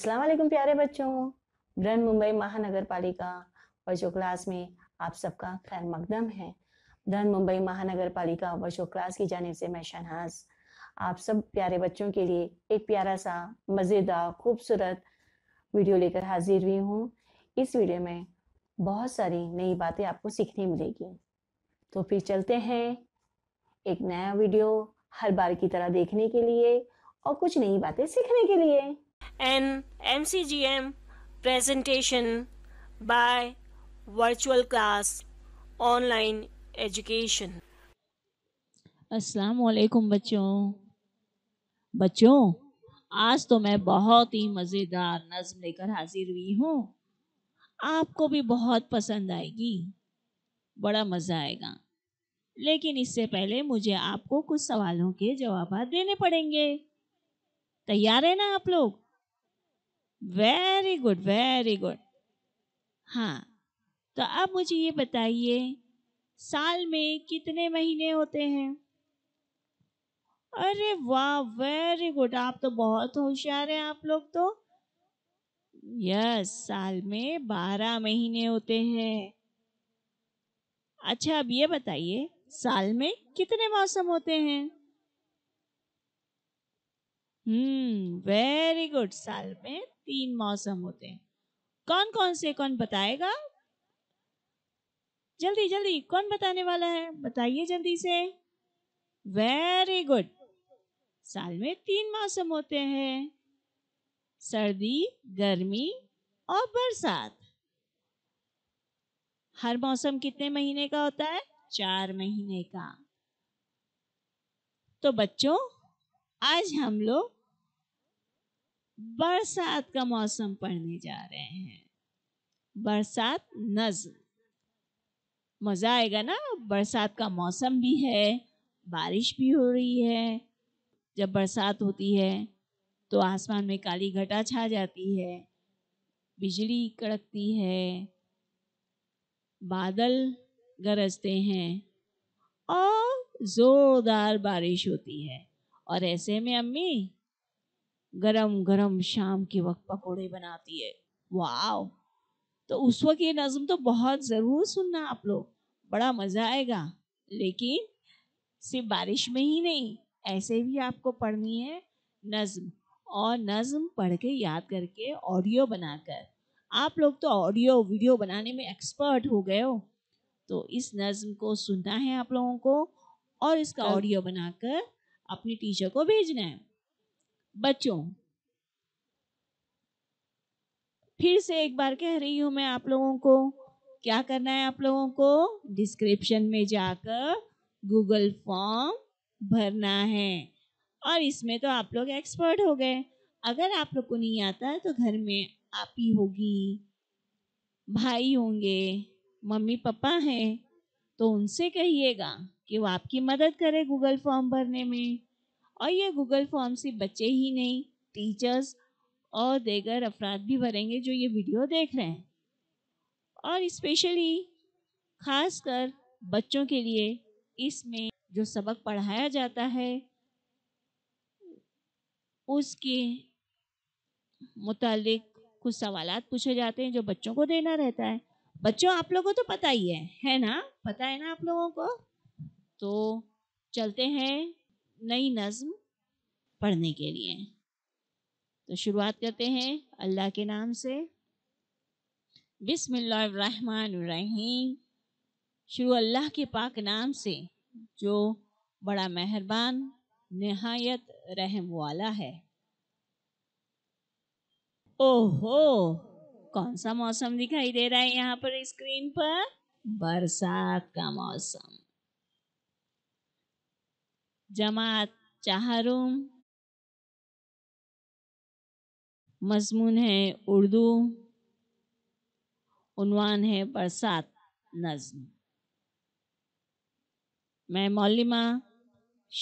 अस्सलाम वालेकुम प्यारे बच्चों ब्रन मुंबई महानगर पालिका वर्षो क्लास में आप सबका खैर मकदम है ब्रन मुंबई महानगर पालिका वर्षो क्लास की जानेब से मैं शनहाज आप सब प्यारे बच्चों के लिए एक प्यारा सा मज़ेदार खूबसूरत वीडियो लेकर हाजिर हुई हूँ इस वीडियो में बहुत सारी नई बातें आपको सीखने मिलेगी तो फिर चलते हैं एक नया वीडियो हर बार की तरह देखने के लिए और कुछ नई बातें सीखने के लिए an MCGM presentation by virtual class online education. असलकुम बच्चों बच्चों आज तो मैं बहुत ही मज़ेदार नज़म लेकर हाजिर हुई हूँ आपको भी बहुत पसंद आएगी बड़ा मज़ा आएगा लेकिन इससे पहले मुझे आपको कुछ सवालों के जवाब देने पड़ेंगे तैयार है ना आप लोग वेरी गुड वेरी गुड हाँ तो अब मुझे ये बताइए साल में कितने महीने होते हैं अरे वाह वेरी गुड आप तो बहुत होशियार हैं आप लोग तो यस साल में बारह महीने होते हैं अच्छा अब ये बताइए साल में कितने मौसम होते हैं हम्म वेरी गुड साल में तीन मौसम होते हैं कौन कौन से कौन बताएगा जल्दी जल्दी कौन बताने वाला है बताइए जल्दी से वेरी गुड साल में तीन मौसम होते हैं सर्दी गर्मी और बरसात हर मौसम कितने महीने का होता है चार महीने का तो बच्चों आज हम लोग बरसात का मौसम पढ़ने जा रहे हैं बरसात नज्म मज़ा आएगा ना बरसात का मौसम भी है बारिश भी हो रही है जब बरसात होती है तो आसमान में काली घटा छा जाती है बिजली कड़कती है बादल गरजते हैं और ज़ोरदार बारिश होती है और ऐसे में अम्मी गरम गरम शाम के वक्त पकोड़े बनाती है वाह तो उस वक्त ये नज़म तो बहुत ज़रूर सुनना आप लोग बड़ा मज़ा आएगा लेकिन सिर्फ बारिश में ही नहीं ऐसे भी आपको पढ़नी है नज़म और नज़म पढ़ के याद करके ऑडियो बनाकर आप लोग तो ऑडियो वीडियो बनाने में एक्सपर्ट हो गए हो तो इस नज़म को सुनना है आप लोगों को और इसका हाँ। ऑडियो बनाकर अपनी टीचर को भेजना है बच्चों फिर से एक बार कह रही हूं मैं आप लोगों को क्या करना है आप लोगों को डिस्क्रिप्शन में जाकर गूगल फॉर्म भरना है और इसमें तो आप लोग एक्सपर्ट हो गए अगर आप लोग को नहीं आता तो घर में आप ही होगी भाई होंगे मम्मी पापा हैं तो उनसे कहिएगा कि वो आपकी मदद करे गूगल फॉर्म भरने में और ये गूगल फॉर्म से बच्चे ही नहीं टीचर्स और देगर अफराद भी भरेंगे जो ये वीडियो देख रहे हैं और ख़ास खासकर बच्चों के लिए इसमें जो सबक पढ़ाया जाता है उसके मुतालिक कुछ सवाल पूछे जाते हैं जो बच्चों को देना रहता है बच्चों आप लोगों को तो पता ही है है ना पता है ना आप लोगों को तो चलते हैं नई नज़म पढ़ने के लिए तो शुरुआत करते हैं अल्लाह के नाम से बिसमीम शुरू अल्लाह के पाक नाम से जो बड़ा मेहरबान नहायत रहम वाला है ओहो कौन सा मौसम दिखाई दे रहा है यहाँ पर स्क्रीन पर बरसात का मौसम जमात चाहरुम मजमून है उर्दू उनवान है बरसात नज्म मैं मौलिमा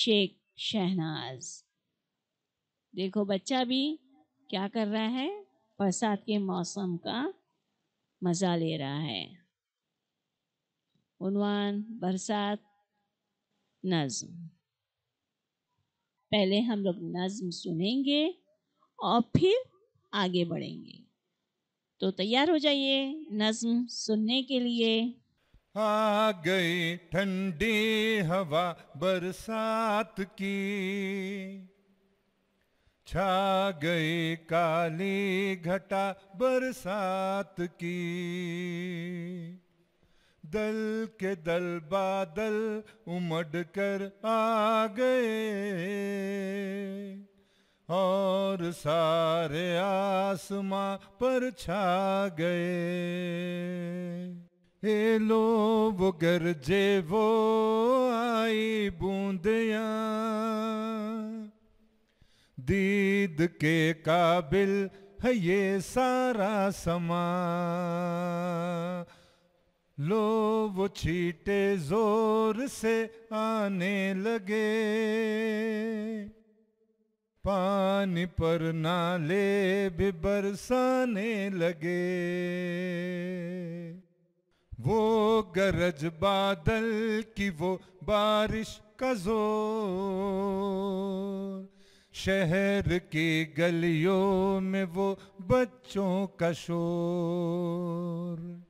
शेख शहनाज देखो बच्चा भी क्या कर रहा है बरसात के मौसम का मज़ा ले रहा है उनवान बरसात नज्म पहले हम लोग नज्म सुनेंगे और फिर आगे बढ़ेंगे तो तैयार हो जाइए नज्म सुनने के लिए आ गई ठंडी हवा बरसात की छा गई काली घटा बरसात की दल के दल बादल उमड़ कर आ गए और सारे आसमां पर छा गए ए लो वो गरजे वो आई बूंदियां दीद के काबिल है ये सारा समा लो वो छीटे जोर से आने लगे पानी पर नाले भी बरसाने लगे वो गरज बादल की वो बारिश का जोर शहर की गलियों में वो बच्चों का शोर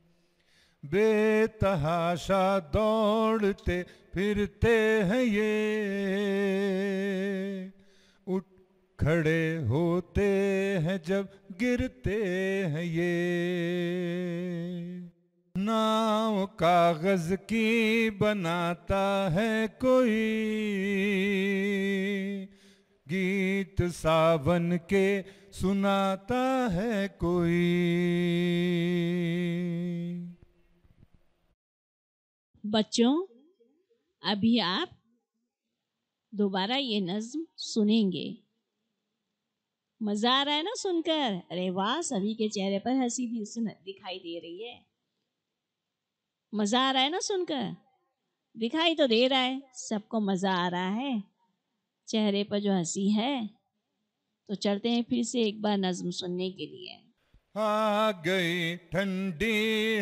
बेतहाशा दौड़ते फिरते हैं ये उठ खड़े होते हैं जब गिरते हैं ये नाव कागज की बनाता है कोई गीत सावन के सुनाता है कोई बच्चों अभी आप दोबारा ये नज्म सुनेंगे मज़ा आ रहा है ना सुनकर अरे वाह सभी के चेहरे पर हंसी दिखाई दे रही है मज़ा आ रहा है ना सुनकर दिखाई तो दे रहा है सबको मज़ा आ रहा है चेहरे पर जो हंसी है तो चलते हैं फिर से एक बार नज्म सुनने के लिए आ गई ठंडी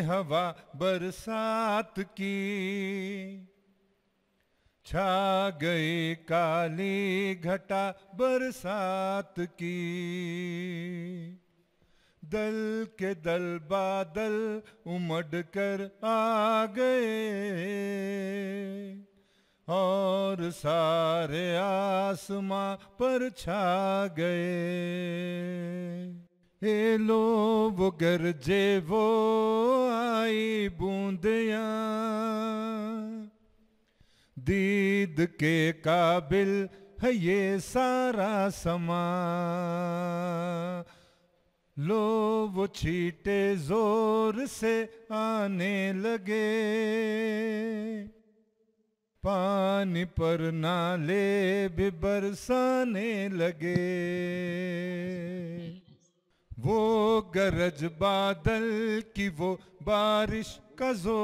हवा बरसात की छा गई काली घटा बरसात की दल के दल बादल उमड़ कर आ गए और सारे आसमां पर छा गए लो वो गरजे वो आई बूंदिया दीद के काबिल है ये सारा समा लो वो छीटे जोर से आने लगे पानी पर नाले भी बरसाने लगे वो गरज बादल की वो बारिश का जो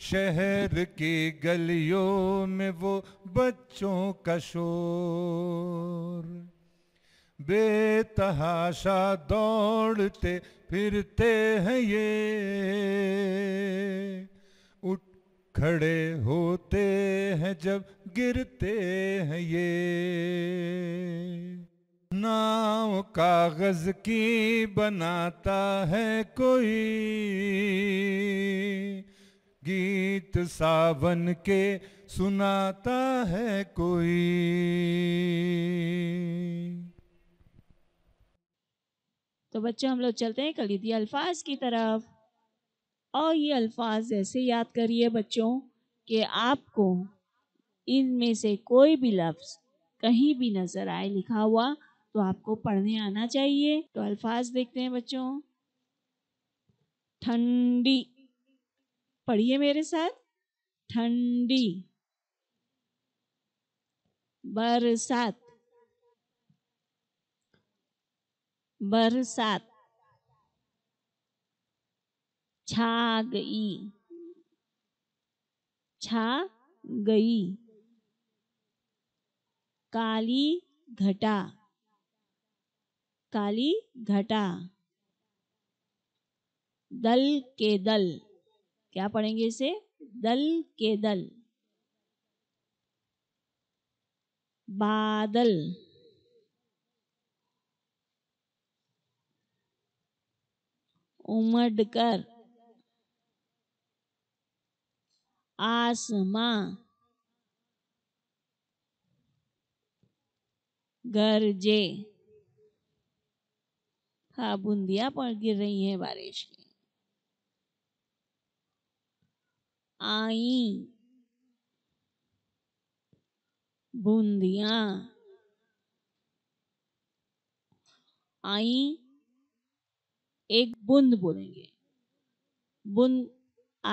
शहर की गलियों में वो बच्चों का शोर बेतहाशा दौड़ते फिरते हैं ये उठ खड़े होते हैं जब गिरते हैं ये नाव कागज की बनाता है कोई गीत सावन के सुनाता है कोई तो बच्चों हम लोग चलते हैं कलीदी अल्फाज की तरफ और ये अल्फाज ऐसे याद करिए बच्चों कि आपको इनमें से कोई भी लफ्ज़ कहीं भी नज़र आए लिखा हुआ तो आपको पढ़ने आना चाहिए तो अल्फाज देखते हैं बच्चों ठंडी पढ़िए मेरे साथ ठंडी बरसात बरसात छा गई छा गई काली घटा काली घटा दल के दल क्या पढ़ेंगे इसे दल के दल बादल उमड़ कर आसमां गरजे हाँ बूंदियाँ पड़ गिर रही हैं बारिश की आई बूंदियाँ आई एक बूंद बोलेंगे बुंद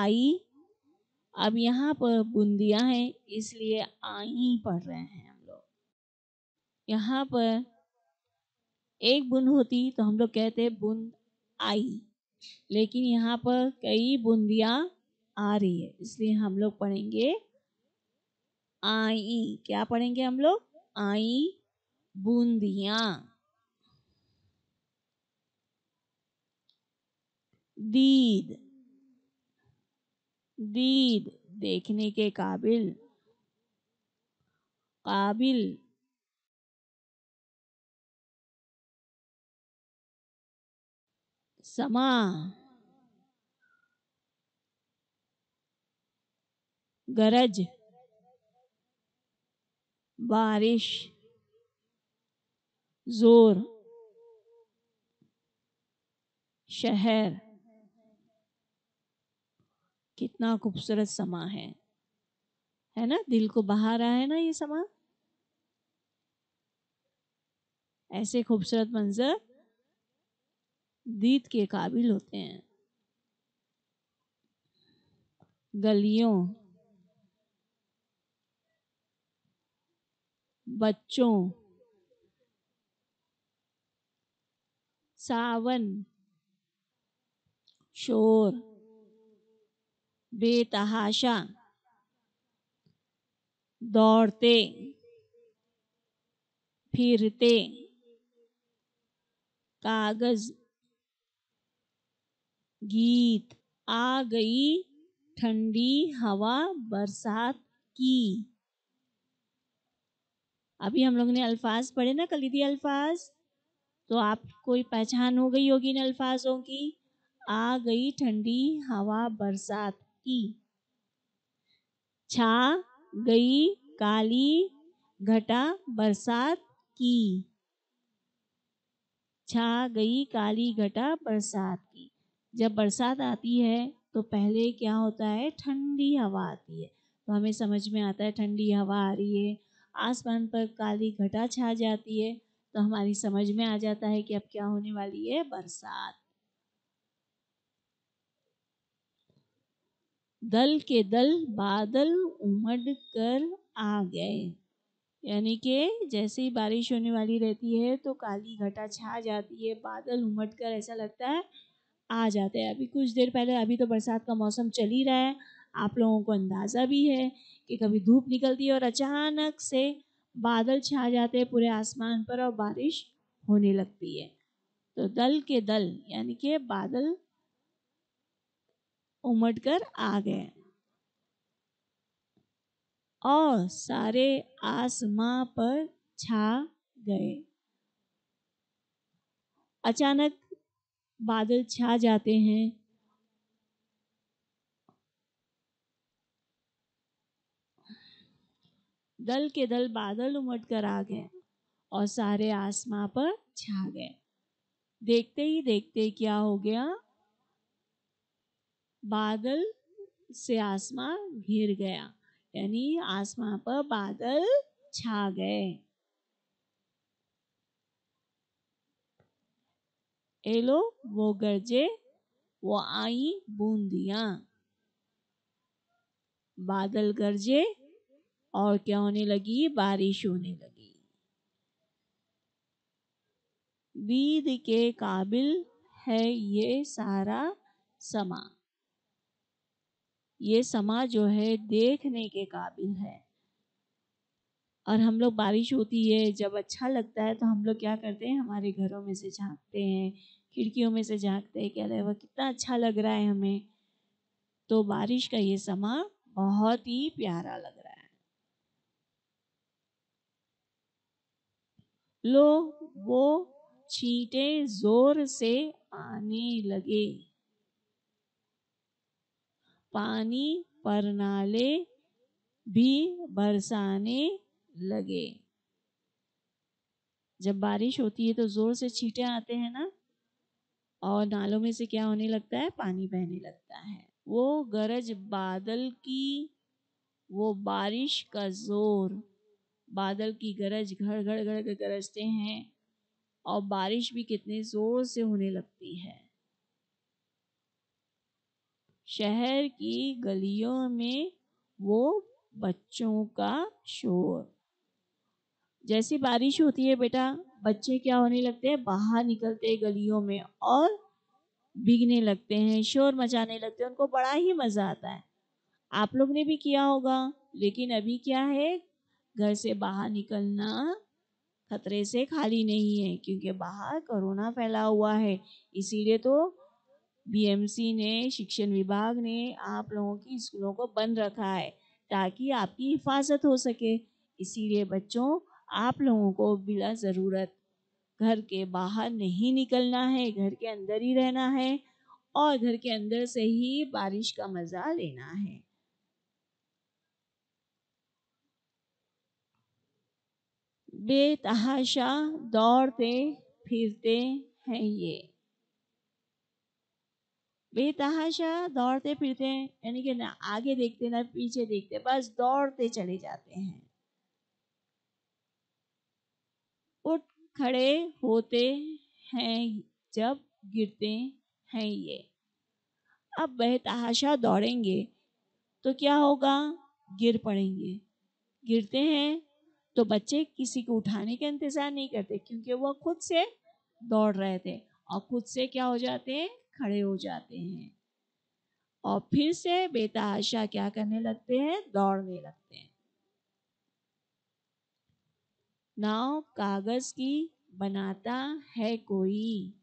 आई अब यहाँ पर बूंदियाँ हैं इसलिए आई पढ़ रहे हैं हम लोग यहाँ पर एक बुन होती तो हम लोग कहते बुन आई लेकिन यहाँ पर कई बुंदियाँ आ रही है इसलिए हम लोग पढ़ेंगे आई क्या पढ़ेंगे हम लोग आई बूंदियाँ दीद दीद देखने के काबिल काबिल समा गरज बारिश जोर शहर कितना खूबसूरत समा है है ना दिल को बहा रहा है ना ये समा ऐसे खूबसूरत मंजर दीद के काबिल होते हैं गलियों बच्चों सावन शोर बेतहाशा दौड़ते फिरते कागज़ गीत आ गई ठंडी हवा बरसात की अभी हम लोग ने अल्फाज पढ़े ना कलीदी अल्फाज तो आप कोई पहचान हो गई होगी इन अल्फाजों की आ गई ठंडी हवा बरसात की छा गई काली घटा बरसात की छा गई काली घटा बरसात की जब बरसात आती है तो पहले क्या होता है ठंडी हवा आती है तो हमें समझ में आता है ठंडी हवा आ रही है आसमान पर काली घटा छा जाती है तो हमारी समझ में आ जाता है कि अब क्या होने वाली है बरसात दल के दल बादल उमड़ कर आ गए यानी कि जैसे ही बारिश होने वाली रहती है तो काली घटा छा जाती है बादल उमड़ कर ऐसा लगता है आ जाते हैं अभी कुछ देर पहले अभी तो बरसात का मौसम चल ही रहा है आप लोगों को अंदाज़ा भी है कि कभी धूप निकलती है और अचानक से बादल छा जाते हैं पूरे आसमान पर और बारिश होने लगती है तो दल के दल यानी कि बादल उमट कर आ गए और सारे आसमां पर छा गए अचानक बादल छा जाते हैं दल के दल बादल उमट कर आ गए और सारे आसमां पर छा गए देखते ही देखते क्या हो गया बादल से आसमां घिर गया यानी आसमां पर बादल छा गए एलो वो गरजे वो आई बूंदिया बादल गरजे और क्या होने लगी बारिश होने लगी बीद के काबिल है ये सारा समा ये समा जो है देखने के काबिल है और हम लोग बारिश होती है जब अच्छा लगता है तो हम लोग क्या करते हैं हमारे घरों में से झाँकते हैं खिड़कियों में से झाँकते हैं क्या रहे वह कितना अच्छा लग रहा है हमें तो बारिश का ये समा बहुत ही प्यारा लग रहा है लो वो छींटे जोर से आने लगे पानी पर नाले भी बरसाने लगे जब बारिश होती है तो ज़ोर से छींटे आते हैं ना और नालों में से क्या होने लगता है पानी बहने लगता है वो गरज बादल की वो बारिश का ज़ोर बादल की गरज घड़ घड़ घड़ कर गरजते हैं और बारिश भी कितने ज़ोर से होने लगती है शहर की गलियों में वो बच्चों का शोर जैसी बारिश होती है बेटा बच्चे क्या होने लगते हैं बाहर निकलते हैं गलियों में और भीगने लगते हैं शोर मचाने लगते हैं उनको बड़ा ही मज़ा आता है आप लोग ने भी किया होगा लेकिन अभी क्या है घर से बाहर निकलना खतरे से खाली नहीं है क्योंकि बाहर कोरोना फैला हुआ है इसीलिए तो बीएमसी ने शिक्षण विभाग ने आप लोगों की स्कूलों को बंद रखा है ताकि आपकी हिफाजत हो सके इसीलिए बच्चों आप लोगों को बिला ज़रूरत घर के बाहर नहीं निकलना है घर के अंदर ही रहना है और घर के अंदर से ही बारिश का मज़ा लेना है बेतहाशा दौड़ते फिरते हैं ये बेतहाशा दौड़ते फिरते हैं यानी कि ना आगे देखते ना पीछे देखते बस दौड़ते चले जाते हैं खड़े होते हैं जब गिरते हैं ये अब बेतहाशा दौड़ेंगे तो क्या होगा गिर पड़ेंगे गिरते हैं तो बच्चे किसी को उठाने का इंतज़ार नहीं करते क्योंकि वह खुद से दौड़ रहे थे और खुद से क्या हो जाते हैं खड़े हो जाते हैं और फिर से बेतहाशा क्या करने लगते हैं दौड़ने लगते हैं नाव कागज की बनाता है कोई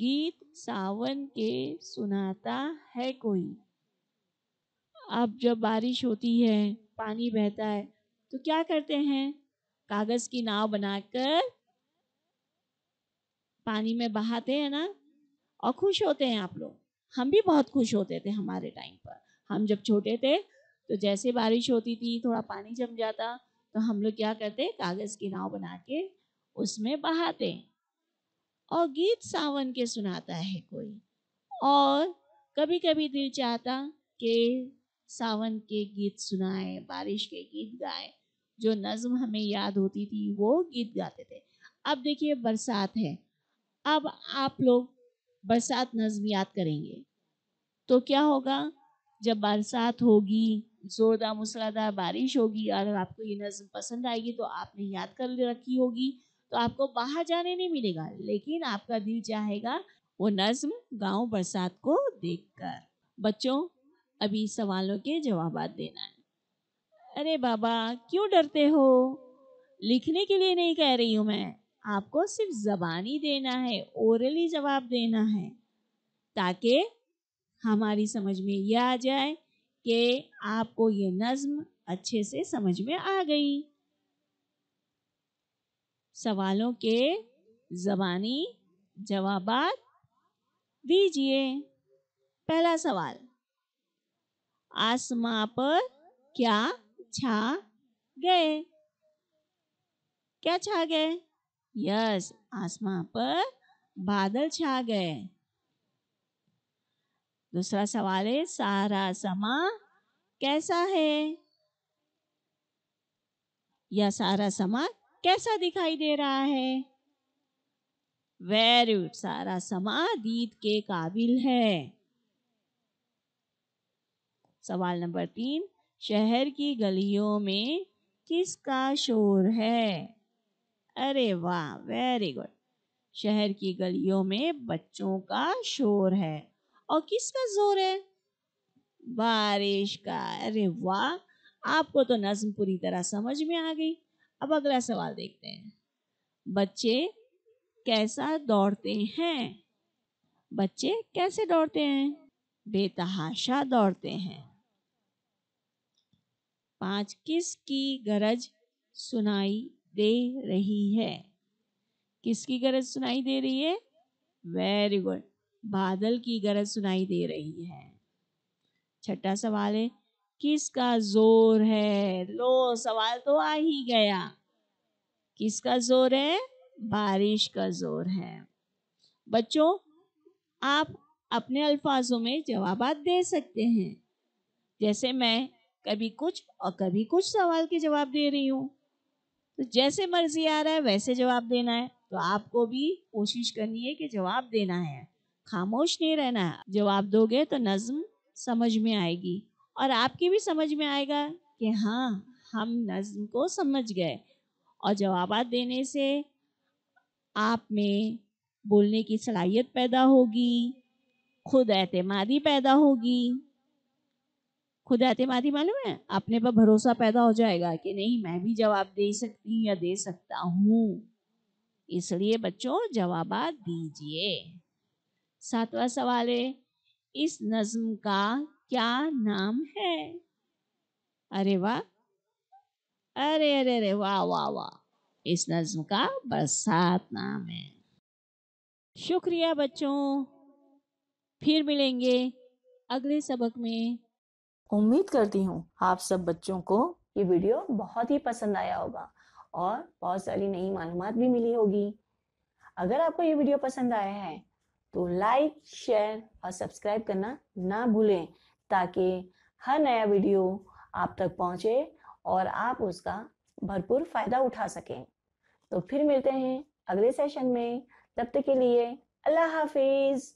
गीत सावन के सुनाता है कोई अब जब बारिश होती है पानी बहता है तो क्या करते हैं कागज की नाव बनाकर पानी में बहाते हैं ना और खुश होते हैं आप लोग हम भी बहुत खुश होते थे हमारे टाइम पर हम जब छोटे थे तो जैसे बारिश होती थी थोड़ा पानी जम जाता तो हम लोग क्या करते कागज़ की नाव बना के उसमें बहाते और गीत सावन के सुनाता है कोई और कभी कभी दिल चाहता कि सावन के गीत सुनाए बारिश के गीत गाए जो नज्म हमें याद होती थी वो गीत गाते थे अब देखिए बरसात है अब आप लोग बरसात नज्म याद करेंगे तो क्या होगा जब बरसात होगी ज़ोरदार मूसलाधार बारिश होगी और आपको ये नज़म पसंद आएगी तो आपने याद कर रखी होगी तो आपको बाहर जाने नहीं मिलेगा लेकिन आपका दिल चाहेगा वो नज़म गांव बरसात को देखकर बच्चों अभी सवालों के जवाब देना है अरे बाबा क्यों डरते हो लिखने के लिए नहीं कह रही हूँ मैं आपको सिर्फ जबानी देना है ओरली जवाब देना है ताकि हमारी समझ में यह आ जाए कि आपको ये नज्म अच्छे से समझ में आ गई सवालों के जबानी जवाब दीजिए पहला सवाल आसमां पर क्या छा गए क्या छा गए यस आसमां पर बादल छा गए दूसरा सवाल है सारा समा कैसा है यह सारा समा कैसा दिखाई दे रहा है वेरी सारा समा दीद के काबिल है सवाल नंबर तीन शहर की गलियों में किसका शोर है अरे वाह वेरी गुड शहर की गलियों में बच्चों का शोर है और किस पर जोर है बारिश का अरे वाह आपको तो नज्म पूरी तरह समझ में आ गई अब अगला सवाल देखते हैं बच्चे कैसा दौड़ते हैं बच्चे कैसे दौड़ते हैं बेतहाशा दौड़ते हैं पांच किसकी गरज सुनाई दे रही है किसकी गरज सुनाई दे रही है वेरी गुड बादल की गरज सुनाई दे रही है छठा सवाल है किसका जोर है लो सवाल तो आ ही गया किसका जोर है बारिश का जोर है बच्चों आप अपने अल्फाजों में जवाब दे सकते हैं जैसे मैं कभी कुछ और कभी कुछ सवाल के जवाब दे रही हूँ तो जैसे मर्जी आ रहा है वैसे जवाब देना है तो आपको भी कोशिश करनी है कि जवाब देना है खामोश नहीं रहना है जवाब दोगे तो नज्म समझ में आएगी और आपकी भी समझ में आएगा कि हाँ हम नज्म को समझ गए और जवाब देने से आप में बोलने की सलाहियत पैदा होगी खुद एतमादी पैदा होगी खुद एतमादी मालूम है अपने पर भरोसा पैदा हो जाएगा कि नहीं मैं भी जवाब दे सकती हूँ या दे सकता हूँ इसलिए बच्चों जवाब दीजिए सातवां सवाल है इस नज्म का क्या नाम है अरे वाह अरे अरे अरे वाह वाह वाह इस नज्म का बरसात नाम है शुक्रिया बच्चों फिर मिलेंगे अगले सबक में उम्मीद करती हूँ आप सब बच्चों को ये वीडियो बहुत ही पसंद आया होगा और बहुत सारी नई मालूम भी मिली होगी अगर आपको ये वीडियो पसंद आया है तो लाइक शेयर और सब्सक्राइब करना ना भूलें ताकि हर नया वीडियो आप तक पहुंचे और आप उसका भरपूर फायदा उठा सकें तो फिर मिलते हैं अगले सेशन में तब तक के लिए अल्लाह हाफिज़